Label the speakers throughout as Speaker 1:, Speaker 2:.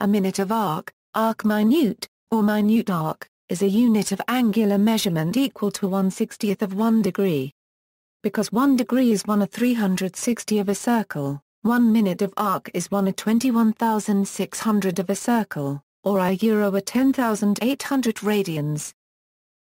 Speaker 1: A minute of arc, arc minute, or minute arc, is a unit of angular measurement equal to 1 60th of 1 degree. Because 1 degree is 1 of 360 of a circle, 1 minute of arc is 1 of 21,600 of a circle, or a euro a 10,800 radians.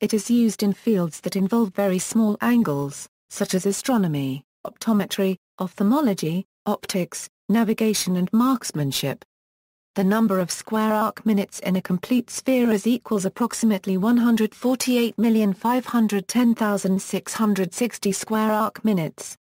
Speaker 1: It is used in fields that involve very small angles, such as astronomy, optometry, ophthalmology, optics, navigation and marksmanship. The number of square arc minutes in a complete sphere is equals approximately 148,510,660 square arc minutes.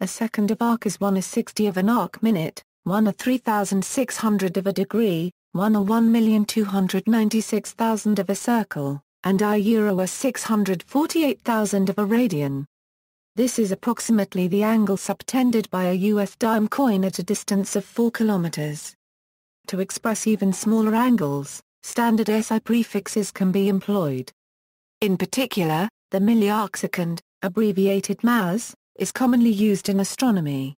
Speaker 1: A second of arc is 1 a 60 of an arc minute, 1 a 3,600 of a degree, 1 a 1,296,000 of a circle, and I euro a 648,000 of a radian. This is approximately the angle subtended by a US dime coin at a distance of 4 kilometers. To express even smaller angles, standard SI prefixes can be employed. In particular, the milliarcsecond, abbreviated MAS, is commonly used in astronomy.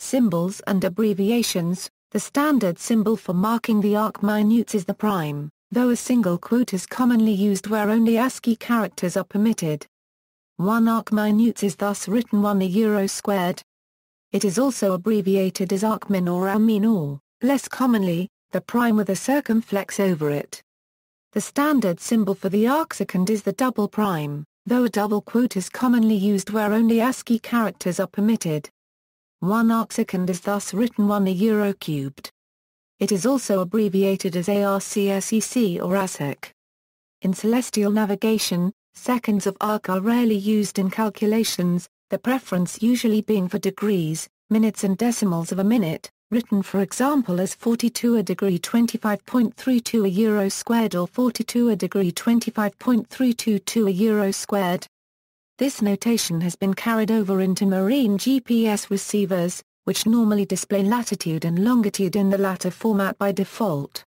Speaker 1: Symbols and abbreviations, the standard symbol for marking the arc minutes is the prime, though a single quote is commonly used where only ASCII characters are permitted. One arc minutes is thus written one a euro squared. It is also abbreviated as arcmin or aminor. Less commonly, the prime with a circumflex over it. The standard symbol for the arcsecond is the double prime, though a double quote is commonly used where only ASCII characters are permitted. One arcsecond is thus written one a euro cubed. It is also abbreviated as ARCSEC or ASEC. In celestial navigation, seconds of arc are rarely used in calculations, the preference usually being for degrees, minutes and decimals of a minute, written for example as 42 a degree 25.32 a euro squared or 42 a degree 25.322 a euro squared. This notation has been carried over into marine GPS receivers, which normally display latitude and longitude in the latter format by default.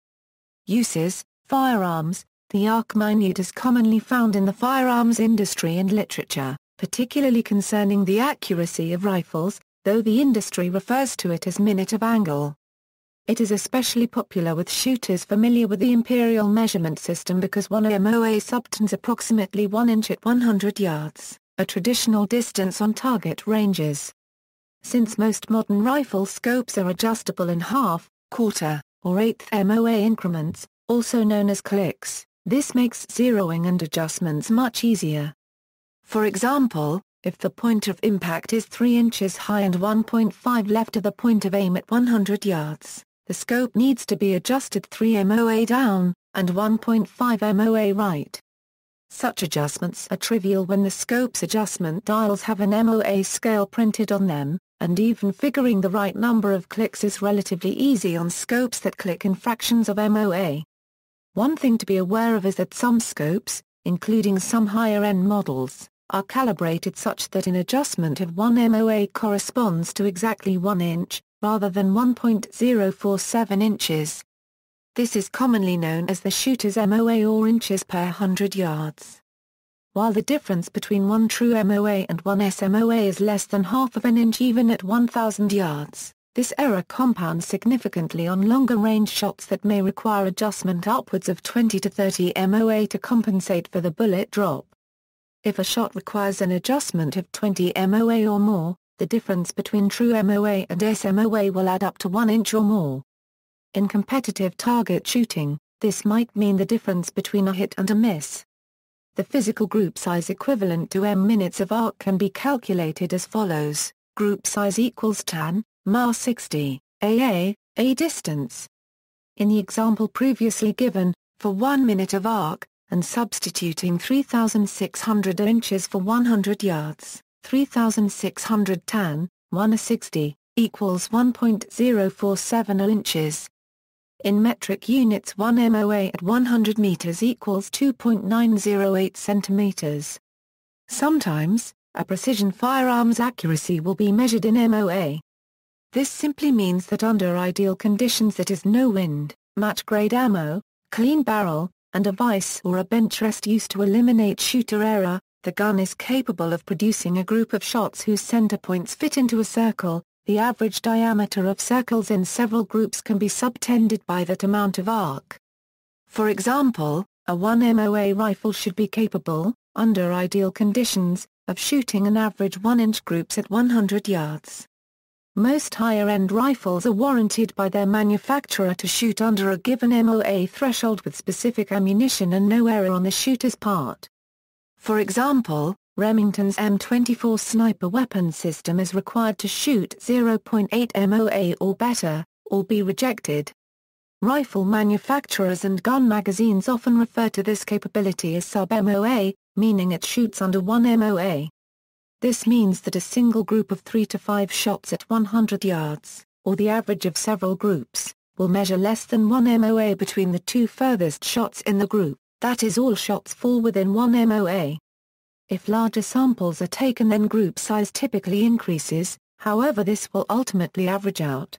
Speaker 1: Uses, firearms, the arc minute is commonly found in the firearms industry and literature, particularly concerning the accuracy of rifles, though the industry refers to it as minute of angle. It is especially popular with shooters familiar with the imperial measurement system because one MOA subtends approximately 1 inch at 100 yards, a traditional distance on target ranges. Since most modern rifle scopes are adjustable in half, quarter, or eighth MOA increments, also known as clicks, this makes zeroing and adjustments much easier. For example, if the point of impact is 3 inches high and 1.5 left of the point of aim at 100 yards, the scope needs to be adjusted 3 MOA down, and 1.5 MOA right. Such adjustments are trivial when the scope's adjustment dials have an MOA scale printed on them, and even figuring the right number of clicks is relatively easy on scopes that click in fractions of MOA. One thing to be aware of is that some scopes, including some higher-end models, are calibrated such that an adjustment of 1 MOA corresponds to exactly 1 inch, rather than 1.047 inches. This is commonly known as the shooter's MOA or inches per 100 yards. While the difference between one true MOA and one SMOA is less than half of an inch even at 1,000 yards, this error compounds significantly on longer range shots that may require adjustment upwards of 20 to 30 MOA to compensate for the bullet drop. If a shot requires an adjustment of 20 MOA or more, the difference between true MOA and SMOA will add up to 1 inch or more. In competitive target shooting, this might mean the difference between a hit and a miss. The physical group size equivalent to m minutes of arc can be calculated as follows, group size equals tan, ma 60, aa, a distance. In the example previously given, for 1 minute of arc, and substituting 3,600 inches for 100 yards, 3,600 tan, 1 a 60, equals 1.047 inches. In metric units 1 MOA at 100 meters equals 2.908 centimeters. Sometimes, a precision firearm's accuracy will be measured in MOA. This simply means that under ideal conditions that is no wind, match grade ammo, clean barrel, and a vise or a bench rest used to eliminate shooter error, the gun is capable of producing a group of shots whose center points fit into a circle, the average diameter of circles in several groups can be subtended by that amount of arc. For example, a 1MOA rifle should be capable, under ideal conditions, of shooting an average 1-inch groups at 100 yards. Most higher-end rifles are warranted by their manufacturer to shoot under a given MOA threshold with specific ammunition and no error on the shooter's part. For example, Remington's M24 sniper weapon system is required to shoot 0.8 MOA or better, or be rejected. Rifle manufacturers and gun magazines often refer to this capability as sub-MOA, meaning it shoots under 1 MOA. This means that a single group of 3 to 5 shots at 100 yards, or the average of several groups, will measure less than 1 MOA between the two furthest shots in the group, that is all shots fall within 1 MOA. If larger samples are taken then group size typically increases, however this will ultimately average out.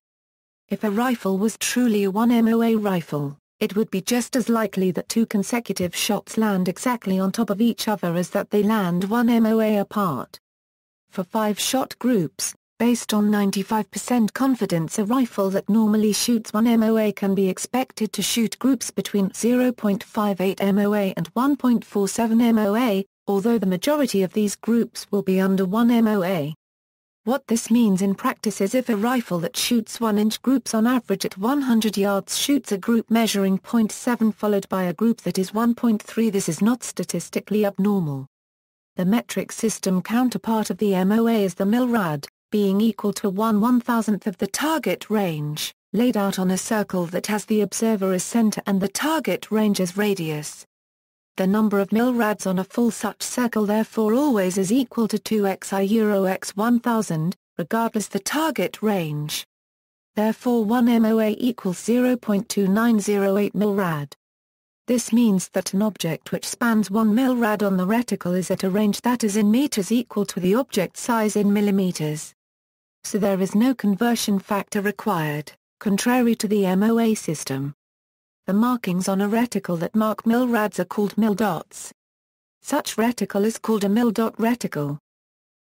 Speaker 1: If a rifle was truly a 1 MOA rifle, it would be just as likely that two consecutive shots land exactly on top of each other as that they land 1 MOA apart for five-shot groups, based on 95% confidence a rifle that normally shoots 1 MOA can be expected to shoot groups between 0.58 MOA and 1.47 MOA, although the majority of these groups will be under 1 MOA. What this means in practice is if a rifle that shoots 1-inch groups on average at 100 yards shoots a group measuring 0.7 followed by a group that is 1.3 this is not statistically abnormal. The metric system counterpart of the MOA is the milrad, being equal to 1 1,000th of the target range, laid out on a circle that has the observer as center and the target range as radius. The number of milrads on a full such circle therefore always is equal to 2xi euro x 1000, regardless the target range. Therefore 1 MOA equals 0.2908 milrad. This means that an object which spans 1 milrad on the reticle is at a range that is in meters equal to the object size in millimeters. So there is no conversion factor required, contrary to the MOA system. The markings on a reticle that mark milrads are called mildots. Such reticle is called a mildot reticle.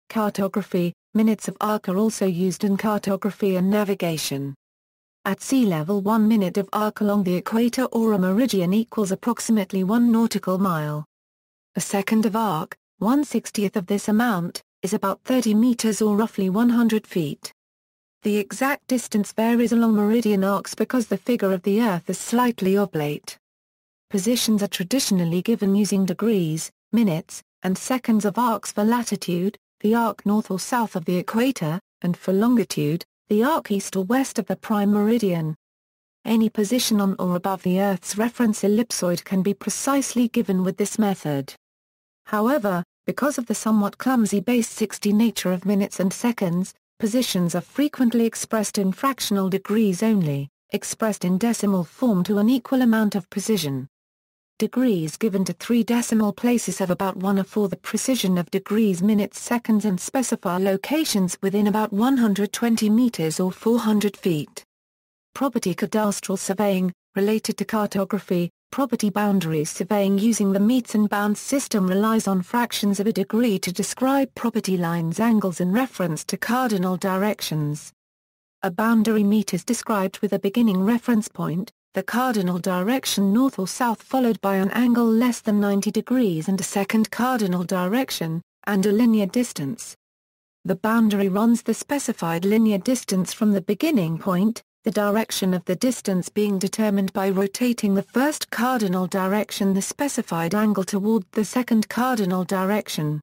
Speaker 1: Cartography, minutes of arc are also used in cartography and navigation. At sea level one minute of arc along the equator or a meridian equals approximately one nautical mile. A second of arc, one sixtieth of this amount, is about 30 meters or roughly 100 feet. The exact distance varies along meridian arcs because the figure of the Earth is slightly oblate. Positions are traditionally given using degrees, minutes, and seconds of arcs for latitude, the arc north or south of the equator, and for longitude, the arc east or west of the prime meridian. Any position on or above the Earth's reference ellipsoid can be precisely given with this method. However, because of the somewhat clumsy base 60 nature of minutes and seconds, positions are frequently expressed in fractional degrees only, expressed in decimal form to an equal amount of precision degrees given to three decimal places have about 1 of 4 the precision of degrees minutes seconds and specify locations within about 120 meters or 400 feet. Property cadastral surveying, related to cartography, property boundary surveying using the meets and bounds system relies on fractions of a degree to describe property lines angles in reference to cardinal directions. A boundary meet is described with a beginning reference point, the cardinal direction north or south followed by an angle less than 90 degrees and a second cardinal direction, and a linear distance. The boundary runs the specified linear distance from the beginning point, the direction of the distance being determined by rotating the first cardinal direction the specified angle toward the second cardinal direction.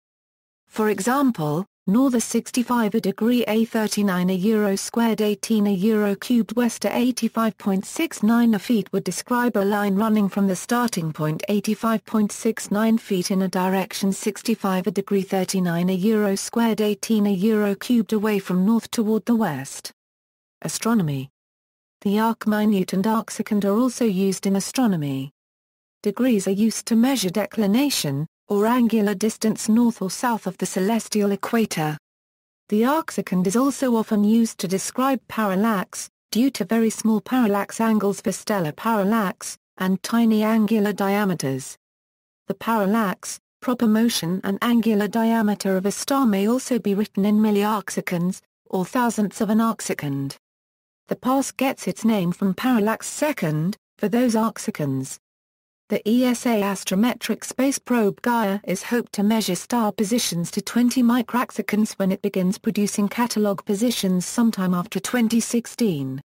Speaker 1: For example, nor the 65 a degree A 39 a euro squared 18 a euro cubed west to 85.69 a feet would describe a line running from the starting point 85.69 feet in a direction 65 a degree 39 a euro squared 18 a euro cubed away from north toward the west. Astronomy The arc minute and arc second are also used in astronomy. Degrees are used to measure declination, or angular distance north or south of the celestial equator. The arcsecond is also often used to describe parallax, due to very small parallax angles for stellar parallax, and tiny angular diameters. The parallax, proper motion and angular diameter of a star may also be written in milliarcseconds, or thousandths of an arcsecond. The past gets its name from parallax second, for those arcseconds, the ESA Astrometric Space Probe Gaia is hoped to measure star positions to 20 microseconds when it begins producing catalog positions sometime after 2016.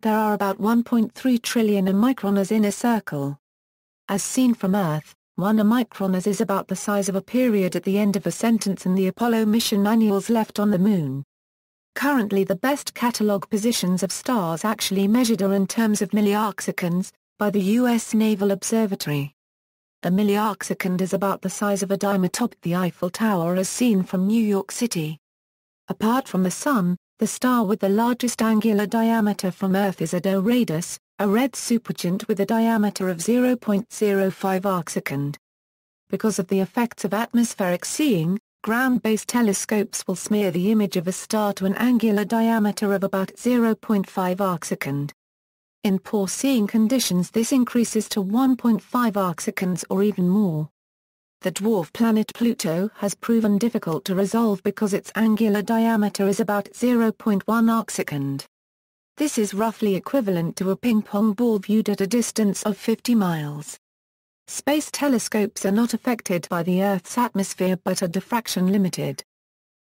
Speaker 1: There are about 1.3 trillion microns in a circle. As seen from Earth, one micron is about the size of a period at the end of a sentence in the Apollo mission manuals left on the Moon. Currently the best catalog positions of stars actually measured are in terms of milliarcseconds, by the U.S. Naval Observatory. a milliarcsecond is about the size of a dime atop the Eiffel Tower as seen from New York City. Apart from the Sun, the star with the largest angular diameter from Earth is Adoradus, a red supergiant with a diameter of 0.05 arcsecond. Because of the effects of atmospheric seeing, ground-based telescopes will smear the image of a star to an angular diameter of about 0.5 arcsecond. In poor seeing conditions this increases to 1.5 arcseconds or even more. The dwarf planet Pluto has proven difficult to resolve because its angular diameter is about 0.1 arcsecond. This is roughly equivalent to a ping-pong ball viewed at a distance of 50 miles. Space telescopes are not affected by the Earth's atmosphere but are diffraction limited.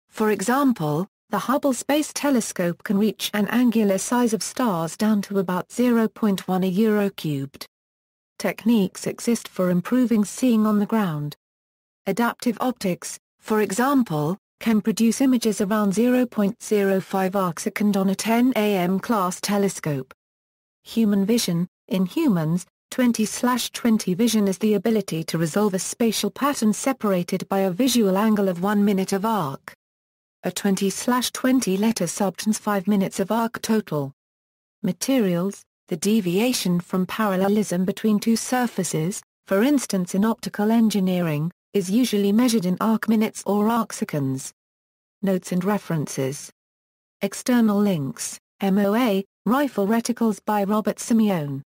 Speaker 1: For example, the Hubble Space Telescope can reach an angular size of stars down to about 0.1 a euro cubed. Techniques exist for improving seeing on the ground. Adaptive optics, for example, can produce images around 0.05 arcsecond on a 10 am class telescope. Human vision, in humans, 20-20 vision is the ability to resolve a spatial pattern separated by a visual angle of one minute of arc a 20-20 letter substance 5 minutes of arc total. Materials, the deviation from parallelism between two surfaces, for instance in optical engineering, is usually measured in arc minutes or arc seconds. Notes and references. External links, MOA, Rifle Reticles by Robert Simeon.